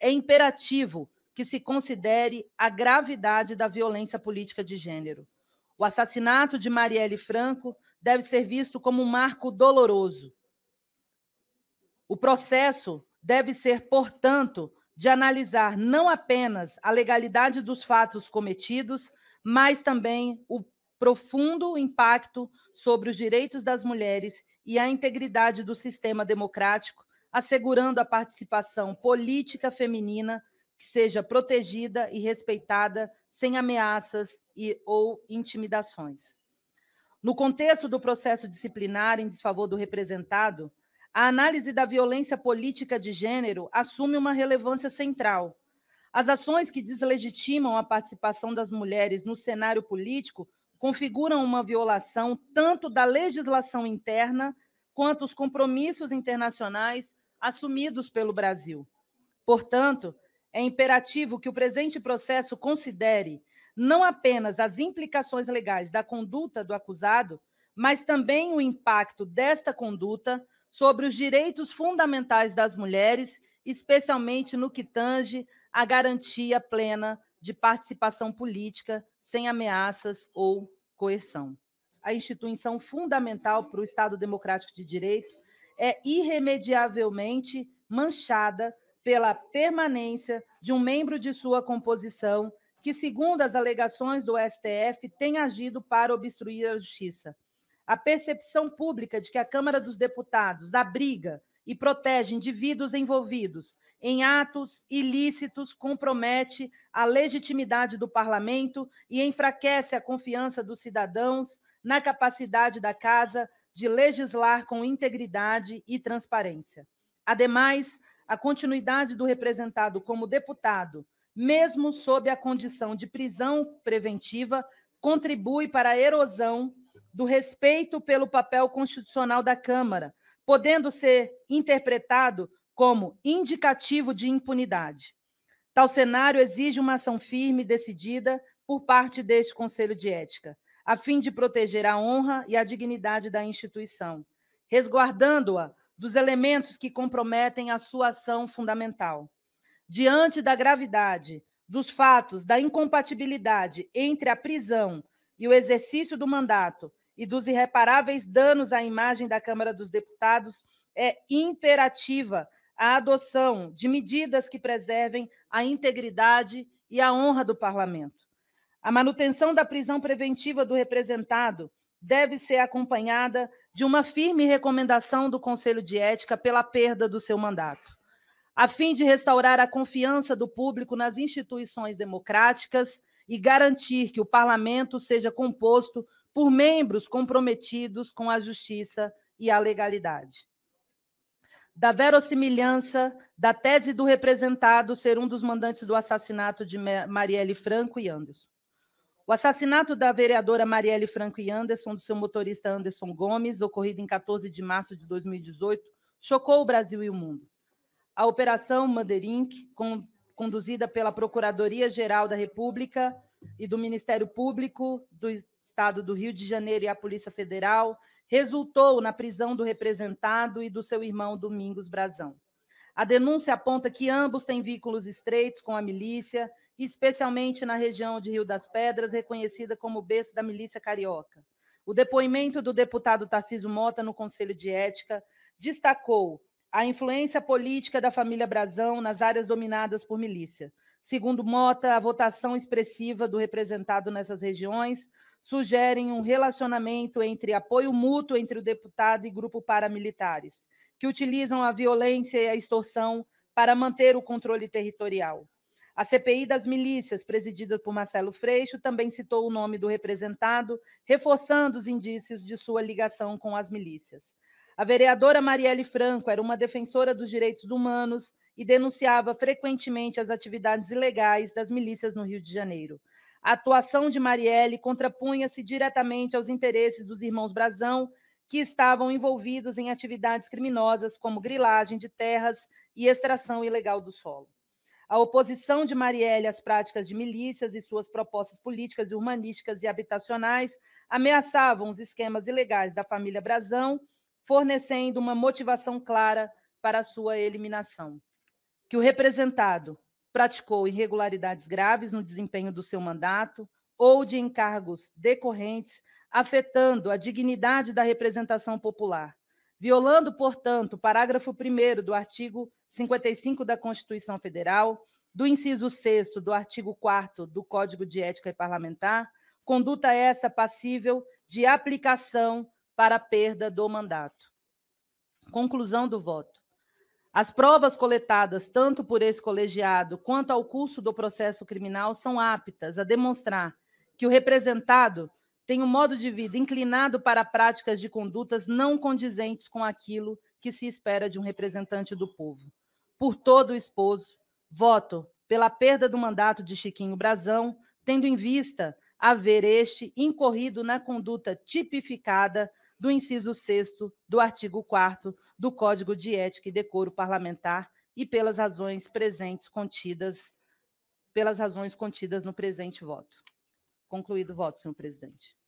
é imperativo que se considere a gravidade da violência política de gênero. O assassinato de Marielle Franco deve ser visto como um marco doloroso. O processo deve ser, portanto, de analisar não apenas a legalidade dos fatos cometidos, mas também o profundo impacto sobre os direitos das mulheres e a integridade do sistema democrático assegurando a participação política feminina que seja protegida e respeitada sem ameaças e ou intimidações. No contexto do processo disciplinar em desfavor do representado, a análise da violência política de gênero assume uma relevância central. As ações que deslegitimam a participação das mulheres no cenário político configuram uma violação tanto da legislação interna quanto os compromissos internacionais assumidos pelo Brasil. Portanto, é imperativo que o presente processo considere não apenas as implicações legais da conduta do acusado, mas também o impacto desta conduta sobre os direitos fundamentais das mulheres, especialmente no que tange à garantia plena de participação política sem ameaças ou coerção. A instituição fundamental para o Estado democrático de direito é irremediavelmente manchada pela permanência de um membro de sua composição que, segundo as alegações do STF, tem agido para obstruir a justiça. A percepção pública de que a Câmara dos Deputados abriga e protege indivíduos envolvidos em atos ilícitos compromete a legitimidade do parlamento e enfraquece a confiança dos cidadãos na capacidade da casa de legislar com integridade e transparência. Ademais, a continuidade do representado como deputado, mesmo sob a condição de prisão preventiva, contribui para a erosão do respeito pelo papel constitucional da Câmara, podendo ser interpretado como indicativo de impunidade. Tal cenário exige uma ação firme e decidida por parte deste Conselho de Ética a fim de proteger a honra e a dignidade da instituição, resguardando-a dos elementos que comprometem a sua ação fundamental. Diante da gravidade dos fatos da incompatibilidade entre a prisão e o exercício do mandato e dos irreparáveis danos à imagem da Câmara dos Deputados, é imperativa a adoção de medidas que preservem a integridade e a honra do parlamento. A manutenção da prisão preventiva do representado deve ser acompanhada de uma firme recomendação do Conselho de Ética pela perda do seu mandato, a fim de restaurar a confiança do público nas instituições democráticas e garantir que o parlamento seja composto por membros comprometidos com a justiça e a legalidade. Da verossimilhança da tese do representado ser um dos mandantes do assassinato de Marielle Franco e Anderson. O assassinato da vereadora Marielle Franco e Anderson, do seu motorista Anderson Gomes, ocorrido em 14 de março de 2018, chocou o Brasil e o mundo. A Operação Manderink, conduzida pela Procuradoria-Geral da República e do Ministério Público do Estado do Rio de Janeiro e a Polícia Federal, resultou na prisão do representado e do seu irmão Domingos Brazão. A denúncia aponta que ambos têm vínculos estreitos com a milícia especialmente na região de Rio das Pedras, reconhecida como berço da milícia carioca. O depoimento do deputado Tarciso Mota no Conselho de Ética destacou a influência política da família Brazão nas áreas dominadas por milícia. Segundo Mota, a votação expressiva do representado nessas regiões sugere um relacionamento entre apoio mútuo entre o deputado e grupo paramilitares, que utilizam a violência e a extorsão para manter o controle territorial. A CPI das milícias, presidida por Marcelo Freixo, também citou o nome do representado, reforçando os indícios de sua ligação com as milícias. A vereadora Marielle Franco era uma defensora dos direitos humanos e denunciava frequentemente as atividades ilegais das milícias no Rio de Janeiro. A atuação de Marielle contrapunha-se diretamente aos interesses dos irmãos Brazão, que estavam envolvidos em atividades criminosas como grilagem de terras e extração ilegal do solo. A oposição de Marielle às práticas de milícias e suas propostas políticas, humanísticas e habitacionais ameaçavam os esquemas ilegais da família Brazão, fornecendo uma motivação clara para sua eliminação. Que o representado praticou irregularidades graves no desempenho do seu mandato ou de encargos decorrentes, afetando a dignidade da representação popular violando, portanto, o parágrafo 1 do artigo 55 da Constituição Federal, do inciso 6 do artigo 4 do Código de Ética Parlamentar, conduta essa passível de aplicação para perda do mandato. Conclusão do voto. As provas coletadas tanto por esse colegiado quanto ao curso do processo criminal são aptas a demonstrar que o representado tem um modo de vida inclinado para práticas de condutas não condizentes com aquilo que se espera de um representante do povo. Por todo o esposo, voto pela perda do mandato de Chiquinho Brazão, tendo em vista haver este incorrido na conduta tipificada do inciso 6 do artigo 4 do Código de Ética e Decoro Parlamentar e pelas razões presentes contidas pelas razões contidas no presente voto. Concluído o voto, senhor presidente.